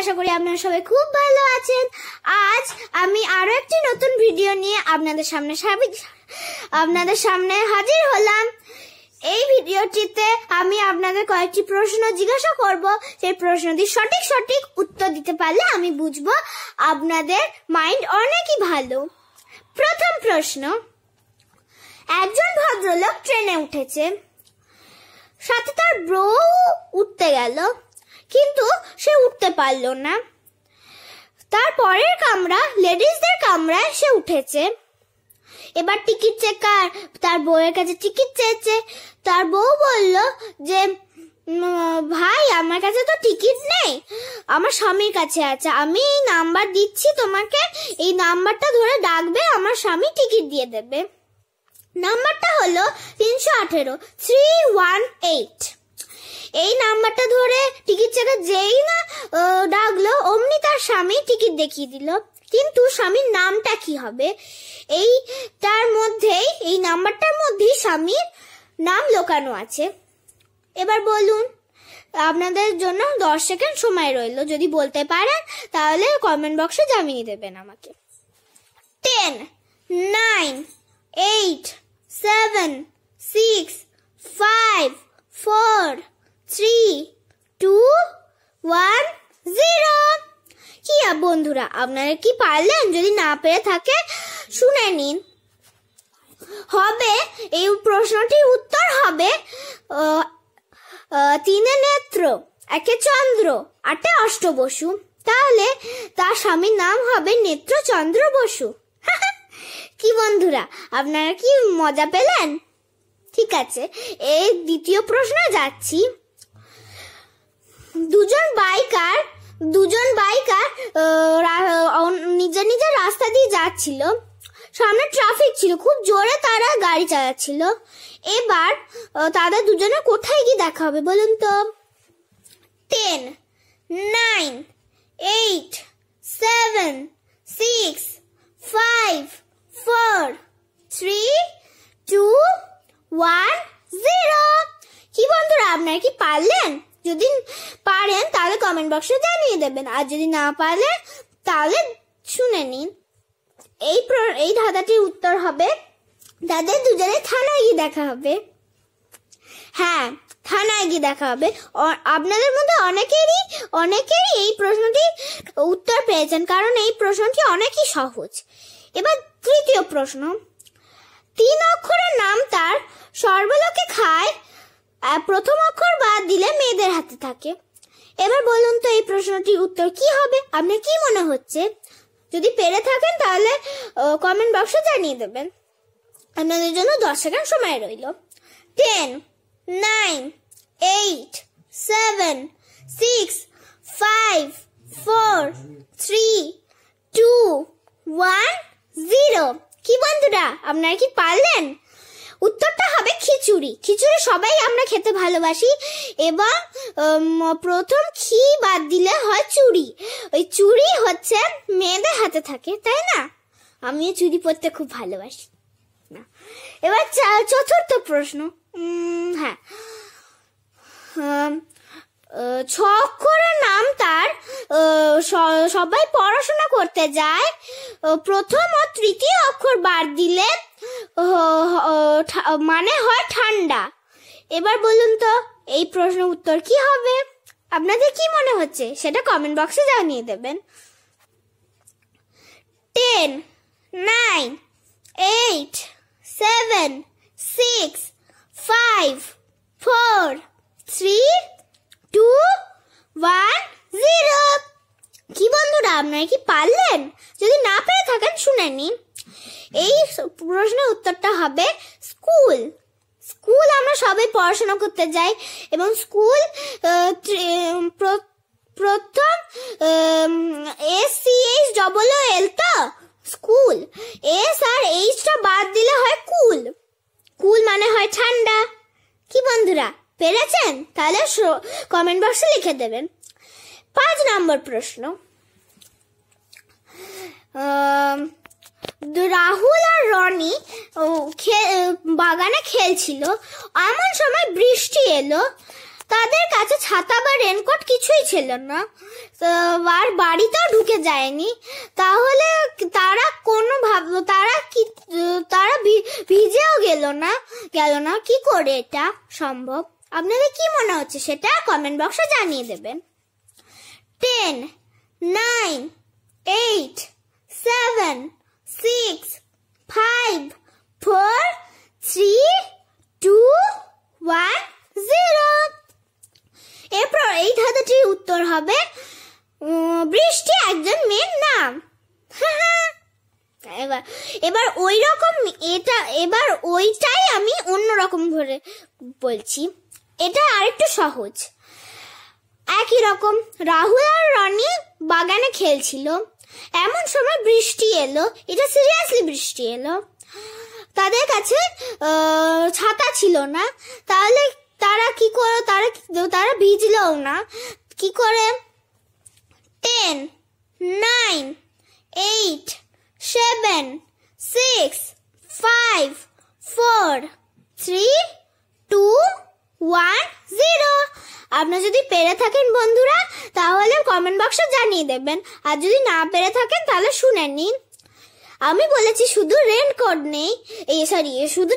আশা করি আপনারা সবাই খুব ভালো আছেন আজ আমি আরো একটি নতুন ভিডিও নিয়ে আপনাদের সামনে আপনাদের সামনে হাজির হলাম এই ভিডিওটিতে আমি আপনাদের কয়েকটি প্রশ্ন জিজ্ঞাসা করব সেই প্রশ্নটি সঠিক সঠিক উত্তর দিতে পারলে আমি বুঝবো আপনাদের মাইন্ড অনেকই ভালো প্রথম প্রশ্ন একজন ভদ্রলোক ট্রেনে উঠেছে সাথে তার ব্রো উঠতে গেল কিন্তু সে উঠতে পারল না তার পরের কামরা লেডিসদের কামরায় সে উঠেছে এবার টিকিট চেকার তার বউয়ের কাছে টিকিট চেয়েছে তার বউ বলল যে ভাই আমার কাছে তো টিকিট নেই আমার স্বামীর কাছে আছে আমি এই নাম্বার দিচ্ছি তোমাকে এই নাম্বারটা ধরে ডাকবে আমার স্বামী টিকিট দিয়ে দেবে নাম্বারটা হলো তিনশো আঠেরো থ্রি ওয়ান এইট এই নাম্বারটা ছেলেটা যেই না ডাকলো অমনি তার স্বামী টিকিট দেখিয়ে দিল কিন্তু স্বামীর নামটা কি হবে এই তার মধ্যেই এই নাম্বারটার মধ্যেই স্বামীর নাম লোকানো আছে এবার বলুন আপনাদের জন্য দশ সেকেন্ড সময় রইল যদি বলতে পারেন তাহলে কমেন্ট বক্সে জানিয়ে দেবেন আমাকে ten nine eight seven six five four three two one zero কি বন্ধুরা আপনারা কি পারলেন যদি না পেরে থাকে শুনে নিন হবে এই প্রশ্নটির উত্তর হবে তিনে নেত্র একে চন্দ্র আটে বসু তাহলে তার স্বামীর নাম হবে নেত্রচন্দ্র বসু কি বন্ধুরা আপনারা কি মজা পেলেন ঠিক আছে এই দ্বিতীয় প্রশ্ন যাচ্ছি দুজন বাইকার দুজন বাইকার নিজের নিজের রাস্তা দিয়ে যাচ্ছিল সামনে ট্রাফিক ছিল খুব জোরে তারা গাড়ি চালাচ্ছিল এবার তাদের দুজনে কোথায় গিয়ে দেখা হবে বলুন তো ten nine eight seven six five four three two one zero কি বন্ধুরা আপনারা কি পারলেন যদি পারেন তাহলে কমেন্ট বক্সে জানিয়ে দেবেন আর যদি না পারলে তাহলে শুনে নিন এই এই ধাঁধাটির উত্তর হবে তাদের দুজনে থানায় গিয়ে দেখা হবে হ্যাঁ থানায় গিয়ে দেখা হবে আপনাদের মধ্যে অনেকেরই অনেকেরই এই প্রশ্নটি উত্তর পেয়েছেন কারণ এই প্রশ্নটি অনেকই সহজ এবার তৃতীয় প্রশ্ন তিন অক্ষরের নাম তার সর্বলোকে খায় আর প্রথম অক্ষর বাদ দিলে মেয়েদের হাতে থাকে এবার বলুন তো এই প্রশ্নটির উত্তর কি হবে আপনার কি মনে হচ্ছে যদি পেরে থাকেন তাহলে কমেন্ট বক্সে জানিয়ে দেবেন আপনাদের জন্য দশ সেকেন্ড সময় রইল ten nine eight seven six five four three two one zero কি বন্ধুরা আপনারা কি পারলেন উত্তরটা হবে খিচুড়ি খিচুড়ি সবাই আমরা খেতে ভালোবাসি এবং প্রথম খি বাদ দিলে হয় চুড়ি ওই চুড়ি হচ্ছে মেয়েদের হাতে থাকে তাই না আমিও চুড়ি পরতে খুব ভালোবাসি না এবার চতুর্থ প্রশ্ন হ্যাঁ ছ অক্ষরের নাম তার সবাই পড়াশোনা করতে যায় প্রথম ও তৃতীয় অক্ষর বাদ দিলে মানে হয় ঠান্ডা এবার বলুন তো এই প্রশ্ন উত্তর কি হবে আপনাদের কি মনে হচ্ছে সেটা কমেন্ট বক্সে জানিয়ে দেবেন ten nine eight seven six five four three two one zero কি বন্ধুরা আপনারা কি পারলেন যদি না পেরে থাকেন শুনে নিন এই প্রশ্নের উত্তরটা হবে স্কুল স্কুল আমরা সবাই পড়াশোনা করতে যাই এবং স্কুল প্রথম S C H double L তো স্কুল এস আর এইচটা বাদ দিলে হয় কুল কুল মানে হয় ঠান্ডা কি বন্ধুরা পেরেছেন তাহলে কমেন্ট বক্সে লিখে দেবেন পাঁচ নম্বর প্রশ্ন রাহুল আর রনি বাগানে খেলছিল এমন সময় বৃষ্টি এলো তাদের কাছে ছাতা বা রেনকোট কিছুই ছিল না আর বাড়িতেও ঢুকে যায়নি তাহলে তারা কোনো ভাব তারা কি তারা ভিজেও গেল না গেল না কি করে এটা সম্ভব আপনাদের কি মনে হচ্ছে সেটা কমেন্ট বক্সে জানিয়ে দেবেন ten nine eight seven six five four three two one zero এরপর এই ধাঁধাটির উত্তর হবে বৃষ্টি একজন মেয়ের নাম এবার এবার ওই রকম এটা এবার ওইটাই আমি অন্য রকম বলছি এটা আরেকটু সহজ একই রকম রাহুল আর রনি বাগানে খেলছিল এমন সময় বৃষ্টি এলো এটা সিরিয়াসলি বৃষ্টি এলো তাদের কাছে ছাতা ছিল না তাহলে তারা কি করো তারা তারা ভিজলও না কি করে ten nine eight seven six five four three two one zero আপনারা যদি পেরে থাকেন বন্ধুরা তাহলে কমেন্ট বক্সে জানিয়ে দেবেন আর যদি না পেরে থাকেন তাহলে শুনে নিন আমি বলেছি শুধু রেনকোট নেই এই সরি শুধু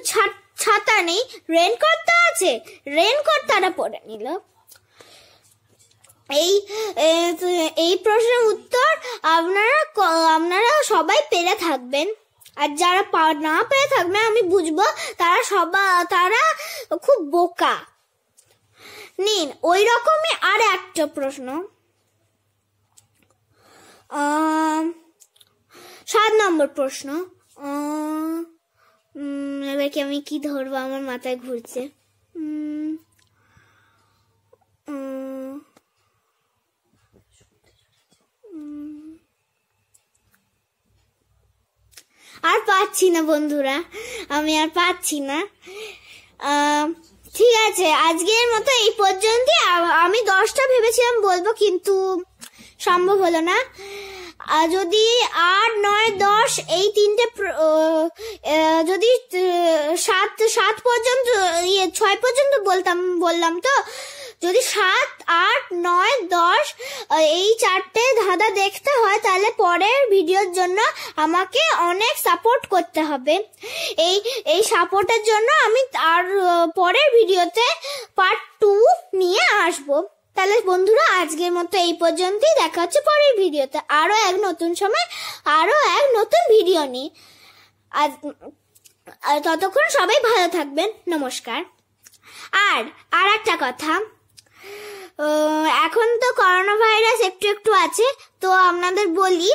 ছাতা নেই রেনকোট তো আছে রেনকোট তারা পরে নিল এই এই প্রশ্নের উত্তর আপনারা আপনারা সবাই পেরে থাকবেন আর যারা না পেরে থাকবে আমি বুঝবো তারা সবা তারা খুব বোকা তিন ওই রকমই আর একটা প্রশ্ন সাত নম্বর প্রশ্ন এবার কি আমি কি ধরবো আমার মাথায় ঘুরছে আর পাচ্ছি না বন্ধুরা আমি আর পাচ্ছি না ঠিক আছে আজকের মতো এই পর্যন্তই আমি দশটা ভেবেছিলাম বলবো কিন্তু সম্ভব হলো না যদি আট নয় দশ এই তিনটে যদি সাত সাত পর্যন্ত ইয়ে, ছয় পর্যন্ত বলতাম বললাম তো যদি সাত আট নয় দশ এই চারটে ধাঁধা দেখতে হয় তাহলে পরের ভিডিওর জন্য আমাকে অনেক সাপোর্ট করতে হবে এই এই সাপোর্টের জন্য আমি আর পরের ভিডিওতে পার্ট টু নিয়ে আসবো তাহলে বন্ধুরা আজকের মতো এই পর্যন্তই দেখা হচ্ছে পরের ভিডিওতে আরও এক নতুন সময় আরও এক নতুন ভিডিও নিয়ে আজ ততক্ষণ সবাই ভালো থাকবেন নমস্কার আর আর একটা কথা এখন তো করোনা ভাইরাস একটু একটু আছে তো আপনাদের বলি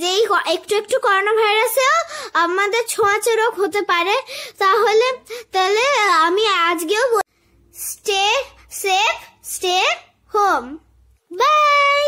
যে এই একটু একটু করোনা ভাইরাসেও আমাদের ছোঁয়াচে রোগ হতে পারে তাহলে তাহলে আমি আজকেও stay safe stay home by